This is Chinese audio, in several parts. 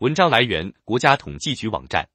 文章来源：国家统计局网站。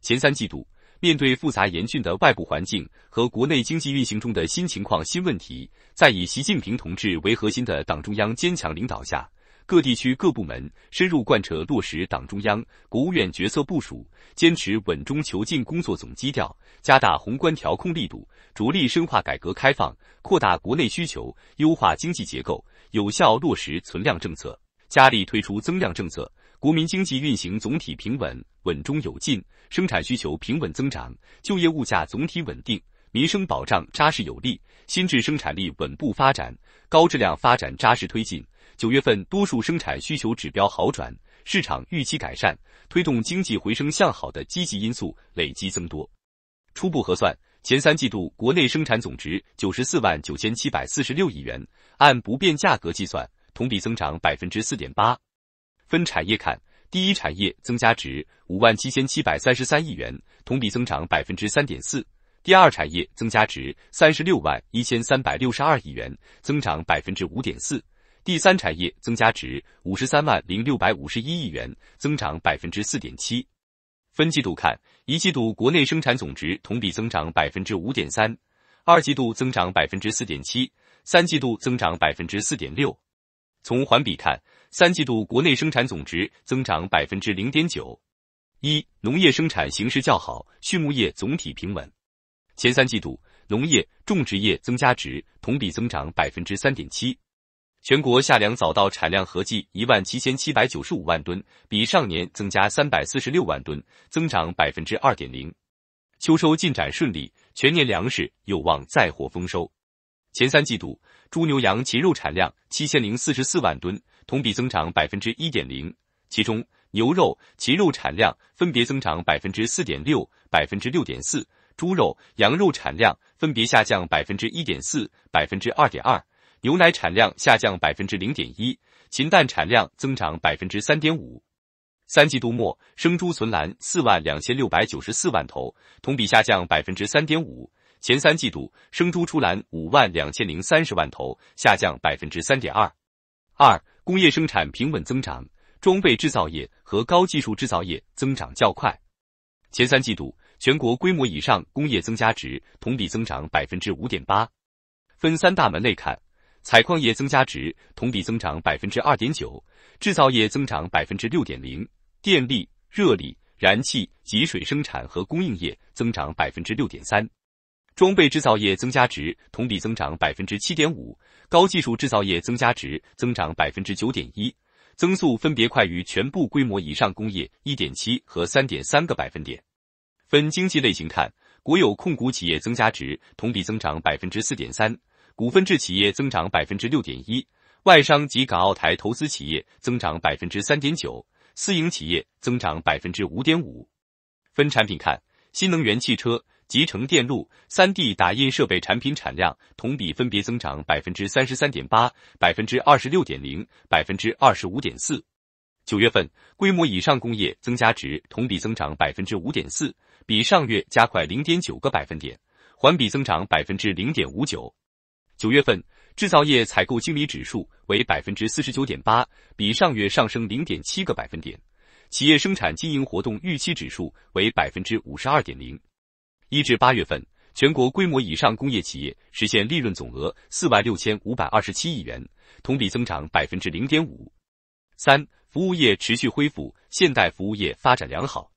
前三季度，面对复杂严峻的外部环境和国内经济运行中的新情况新问题，在以习近平同志为核心的党中央坚强领导下，各地区各部门深入贯彻落实党中央、国务院决策部署，坚持稳中求进工作总基调，加大宏观调控力度，着力深化改革开放，扩大国内需求，优化经济结构，有效落实存量政策，加力推出增量政策。国民经济运行总体平稳，稳中有进，生产需求平稳增长，就业物价总体稳定，民生保障扎实有力，新质生产力稳步发展，高质量发展扎实推进。九月份，多数生产需求指标好转，市场预期改善，推动经济回升向好的积极因素累积增多。初步核算，前三季度国内生产总值九十四万九千七百四十六亿元，按不变价格计算，同比增长百分之四点八。分产业看，第一产业增加值五万七千七百三十三亿元，同比增长百分之三点四；第二产业增加值三十六万一千三百六十二亿元，增长百分之五点四；第三产业增加值五十三万零六百五十一亿元，增长百分之四点七。分季度看，一季度国内生产总值同比增长百分之五点三，二季度增长百分之四点七，三季度增长百分之四点六。从环比看，三季度国内生产总值增长百分之零点九一，农业生产形势较好，畜牧业总体平稳。前三季度农业种植业增加值同比增长百分之三点七，全国夏粮、早稻产量合计一万七千七百九十五万吨，比上年增加三百四十六万吨，增长百分之二点零。秋收进展顺利，全年粮食有望再获丰收。前三季度猪、牛、羊、禽肉产量七千零四十四万吨。同比增长百分之一点零，其中牛肉、禽肉产量分别增长百分之四点六、百分之六点四，猪肉、羊肉产量分别下降百分之一点四、百分之二点二，牛奶产量下降百分之零点一，禽蛋产量增长百分之三点五。三季度末生猪存栏四万两千六百九十四万头，同比下降百分之三点五，前三季度生猪出栏五万两千零三十万头，下降百分之三点二。二工业生产平稳增长，装备制造业和高技术制造业增长较快。前三季度，全国规模以上工业增加值同比增长百分之五点八。分三大门类看，采矿业增加值同比增长百分之二点九，制造业增长百分之六点零，电力、热力、燃气及水生产和供应业增长百分之六点三。装备制造业增加值同比增长百分之七点五，高技术制造业增加值增长百分之九点一，增速分别快于全部规模以上工业一点七和三点三个百分点。分经济类型看，国有控股企业增加值同比增长百分之四点三，股份制企业增长百分之六点一，外商及港澳台投资企业增长百分之三点九，私营企业增长百分之五点五。分产品看，新能源汽车。集成电路、三 D 打印设备产品产量同比分别增长百分之三十三点八、百分之二十六点零、百分之二十五点四。九月份规模以上工业增加值同比增长百分之五点四，比上月加快零点九个百分点，环比增长百分之零点五九。九月份制造业采购经理指数为百分之四十九点八，比上月上升零点七个百分点。企业生产经营活动预期指数为百分之五十二点零。一至八月份，全国规模以上工业企业实现利润总额四万六千五百二十七亿元，同比增长百分之零点五。三、服务业持续恢复，现代服务业发展良好。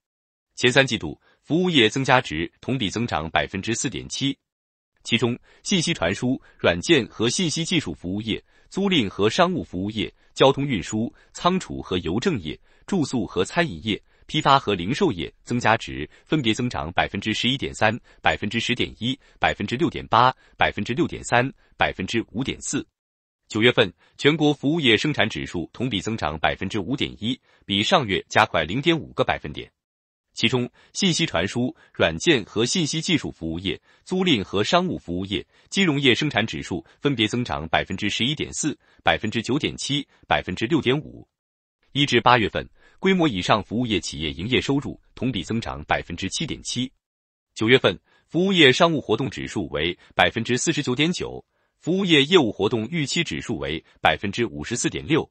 前三季度，服务业增加值同比增长百分之四点七，其中信息传输、软件和信息技术服务业、租赁和商务服务业、交通运输、仓储和邮政业、住宿和餐饮业。批发和零售业增加值分别增长百分之十一点三、百分之十点一、百分之六点八、百分之六点三、百分之五点四。九月份，全国服务业生产指数同比增长百分之五点一，比上月加快零点五个百分点。其中，信息传输、软件和信息技术服务业、租赁和商务服务业、金融业生产指数分别增长百分之十一点四、百分之九点七、百分之六点五。一至八月份。规模以上服务业企业营业收入同比增长百分之七点七，九月份服务业商务活动指数为百分之四十九点九，服务业业务活动预期指数为百分之五十四点六。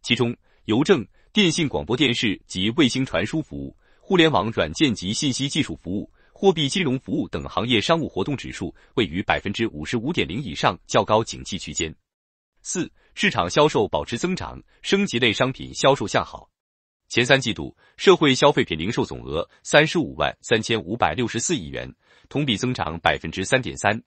其中，邮政、电信、广播电视及卫星传输服务、互联网软件及信息技术服务、货币金融服务等行业商务活动指数位于百分之五十五点零以上较高景气区间。四、市场销售保持增长，升级类商品销售向好。前三季度，社会消费品零售总额三十五万三千五百六十四亿元，同比增长百分之三点三。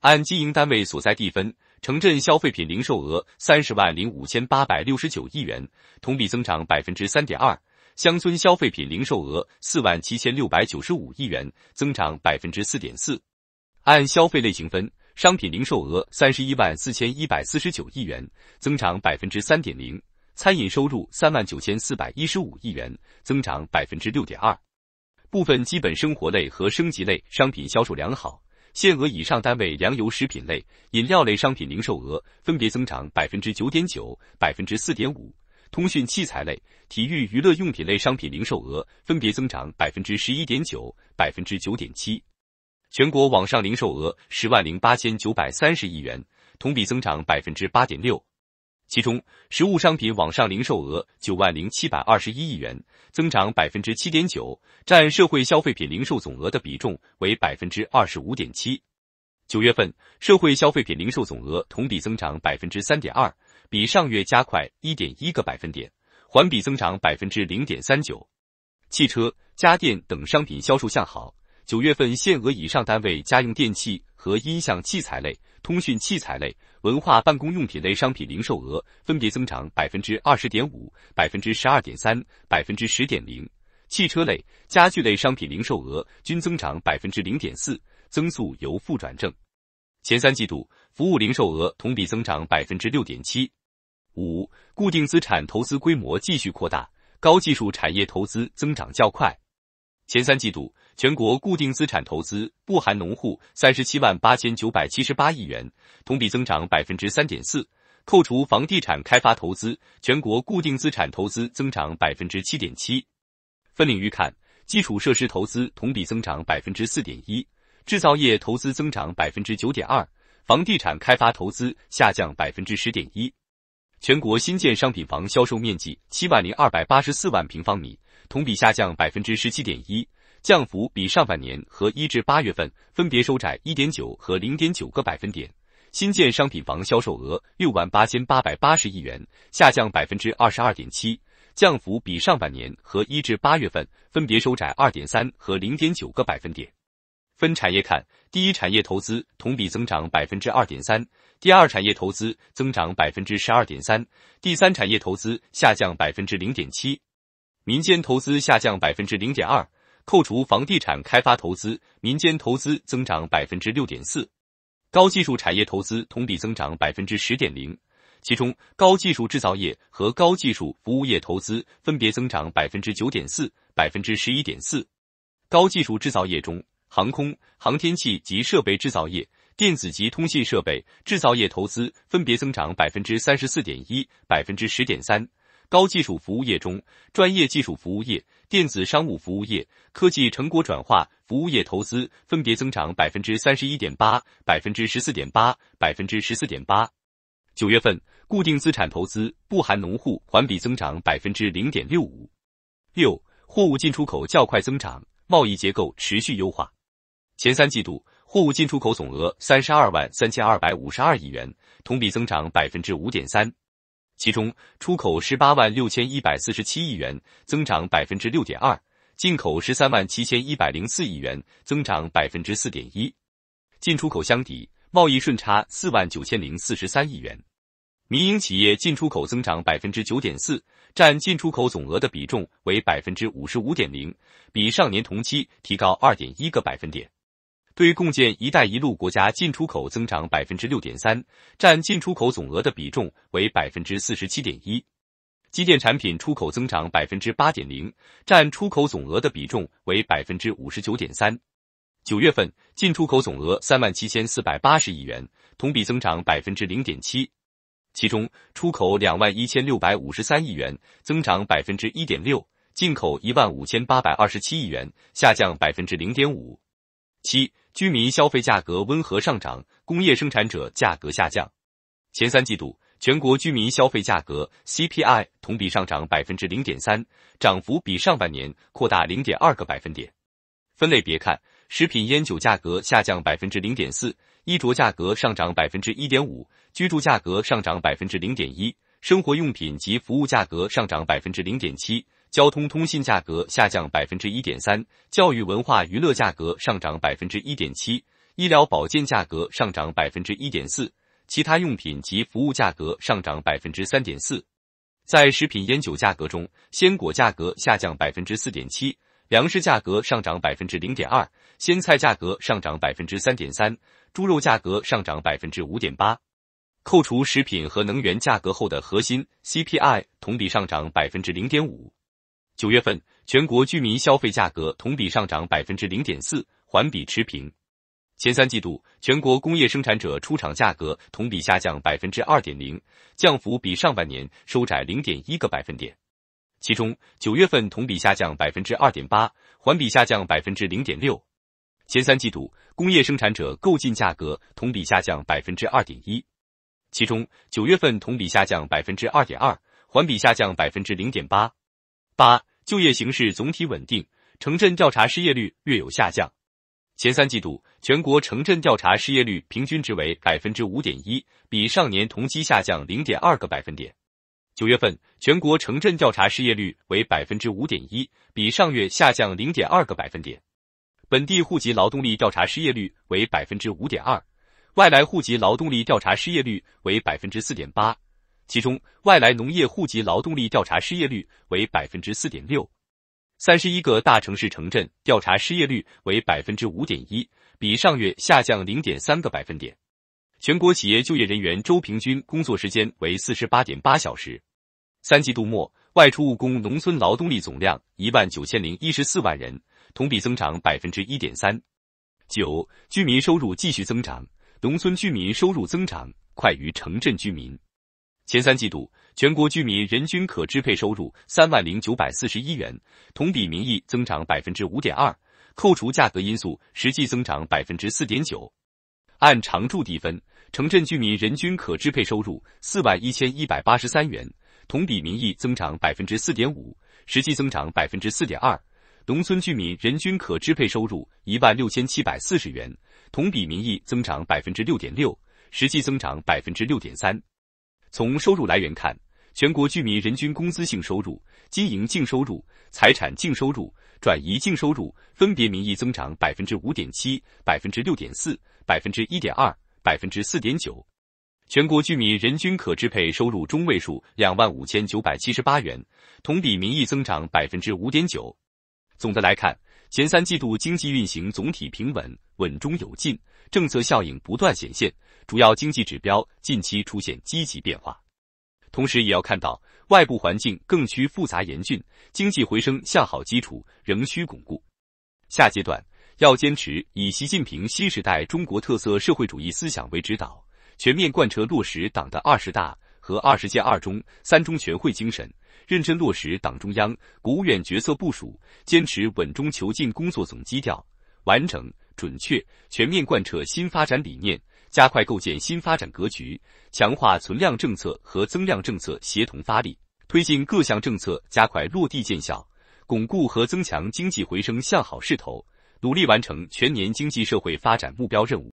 按经营单位所在地分，城镇消费品零售额三十万零五千八百六十九亿元，同比增长百分之三点二；乡村消费品零售额四万七千六百九十五亿元，增长百分之四点四。按消费类型分，商品零售额三十一万四千一百四十九亿元，增长百分之三点零。餐饮收入三万九千四百一十五亿元，增长百分之六点二。部分基本生活类和升级类商品销售良好，限额以上单位粮油食品类、饮料类商品零售额分别增长百分之九点九、百分之四点五。通讯器材类、体育娱乐用品类商品零售额分别增长百分之十一点九、百分之九点七。全国网上零售额十万零八千九百三十亿元，同比增长百分之八点六。其中，实物商品网上零售额九万零七百二十一亿元，增长百分之七点九，占社会消费品零售总额的比重为百分之二十五点七。九月份，社会消费品零售总额同比增长百分之三点二，比上月加快一点一个百分点，环比增长百分之零点三九。汽车、家电等商品销售向好。九月份限额以上单位家用电器和音像器材类。通讯器材类、文化办公用品类商品零售额分别增长百分之二十点五、百分之十二点三、百分之十点零；汽车类、家具类商品零售额均增长百分之零点四，增速由负转正。前三季度服务零售额同比增长百分之六点七五，固定资产投资规模继续扩大，高技术产业投资增长较快。前三季度，全国固定资产投资不含农户三十七万八千九百七十八亿元，同比增长百分之三点四。扣除房地产开发投资，全国固定资产投资增长百分之七点七。分领域看，基础设施投资同比增长百分之四点一，制造业投资增长百分之九点二，房地产开发投资下降百分之十点一。全国新建商品房销售面积七万零二百八十四万平方米。同比下降百分之十七点一，降幅比上半年和一至八月份分别收窄一点九和零点九个百分点。新建商品房销售额六万八千八百八十亿元，下降百分之二十二点七，降幅比上半年和一至八月份分别收窄二点三和零点九个百分点。分产业看，第一产业投资同比增长百分之二点三，第二产业投资增长百分之十二点三，第三产业投资下降百分之零点七。民间投资下降百分之零点二，扣除房地产开发投资，民间投资增长百分之六点四。高技术产业投资同比增长百分之十点零，其中高技术制造业和高技术服务业投资分别增长百分之九点四、百分之十一点四。高技术制造业中，航空航天器及设备制造业、电子及通信设备制造业投资分别增长百分之三十四点一、百分之十点三。高技术服务业中，专业技术服务业、电子商务服务业、科技成果转化服务业投资分别增长百分之三十一点八、百分之十四点八、百分之十四点八。九月份，固定资产投资不含农户环比增长百分之零点六五。六、货物进出口较快增长，贸易结构持续优化。前三季度，货物进出口总额三十二万三千二百五十二亿元，同比增长百分之五点三。其中，出口十八万六千一百四十七亿元，增长百分之六点二；进口十三万七千一百零四亿元，增长百分之四点一。进出口相抵，贸易顺差四万九千零四十三亿元。民营企业进出口增长百分之九点四，占进出口总额的比重为百分之五十五点零，比上年同期提高二点一个百分点。对共建“一带一路”国家进出口增长百分之六点三，占进出口总额的比重为百分之四十七点一。机电产品出口增长百分之八点零，占出口总额的比重为百分之五十九点三。九月份进出口总额三万七千四百八十亿元，同比增长百分之零点七。其中，出口两万一千六百五十三亿元，增长百分之一点六；进口一万五千八百二十七亿元，下降百分之零点五七。居民消费价格温和上涨，工业生产者价格下降。前三季度，全国居民消费价格 （CPI） 同比上涨百分之零点三，涨幅比上半年扩大零点二个百分点。分类别看，食品烟酒价格下降百分之零点四，衣着价格上涨百分之一点五，居住价格上涨百分之零点一，生活用品及服务价格上涨百分之零点七。交通通信价格下降百分之一点三，教育文化娱乐价格上涨百分之一点七，医疗保健价格上涨百分之一点四，其他用品及服务价格上涨百分之三点四。在食品烟酒价格中，鲜果价格下降百分之四点七，粮食价格上涨百分之零点二，鲜菜价格上涨百分之三点三，猪肉价格上涨百分之五点八。扣除食品和能源价格后的核心 CPI 同比上涨百分之零点五。九月份，全国居民消费价格同比上涨百分之零点四，环比持平。前三季度，全国工业生产者出厂价格同比下降百分之二点零，降幅比上半年收窄零点一个百分点。其中，九月份同比下降百分之二点八，环比下降百分之零点六。前三季度，工业生产者购进价格同比下降百分之二点一，其中九月份同比下降百分之二点二，环比下降百分之零点八。八、就业形势总体稳定，城镇调查失业率略有下降。前三季度，全国城镇调查失业率平均值为百分之五点一，比上年同期下降零点二个百分点。九月份，全国城镇调查失业率为百分之五点一，比上月下降零点二个百分点。本地户籍劳动力调查失业率为百分之五点二，外来户籍劳动力调查失业率为百分之四点八。其中，外来农业户籍劳动力调查失业率为百分之四点六，三十一个大城市城镇调查失业率为百分之五点一，比上月下降零点三个百分点。全国企业就业人员周平均工作时间为四十八点八小时。三季度末，外出务工农村劳动力总量一万九千零一十四万人，同比增长百分之一点三九。居民收入继续增长，农村居民收入增长快于城镇居民。前三季度，全国居民人均可支配收入三万零九百四十一元，同比名义增长百分之五点二，扣除价格因素，实际增长百分之四点九。按常住地分，城镇居民人均可支配收入四万一千一百八十三元，同比名义增长百分之四点五，实际增长百分之四点二；农村居民人均可支配收入一万六千七百四十元，同比名义增长百分之六点六，实际增长百分之六点三。从收入来源看，全国居民人均工资性收入、经营净收入、财产净收入、转移净收入分别名义增长百分之五点七、百分之六点四、百分之一点二、百分之四点九。全国居民人均可支配收入中位数两万五千九百七十八元，同比名义增长百分之五点九。总的来看，前三季度经济运行总体平稳。稳中有进，政策效应不断显现，主要经济指标近期出现积极变化。同时，也要看到外部环境更趋复杂严峻，经济回升向好基础仍需巩固。下阶段要坚持以习近平新时代中国特色社会主义思想为指导，全面贯彻落实党的二十大和二十届二中、三中全会精神，认真落实党中央、国务院决策部署，坚持稳中求进工作总基调，完整。准确全面贯彻新发展理念，加快构建新发展格局，强化存量政策和增量政策协同发力，推进各项政策加快落地见效，巩固和增强经济回升向好势头，努力完成全年经济社会发展目标任务。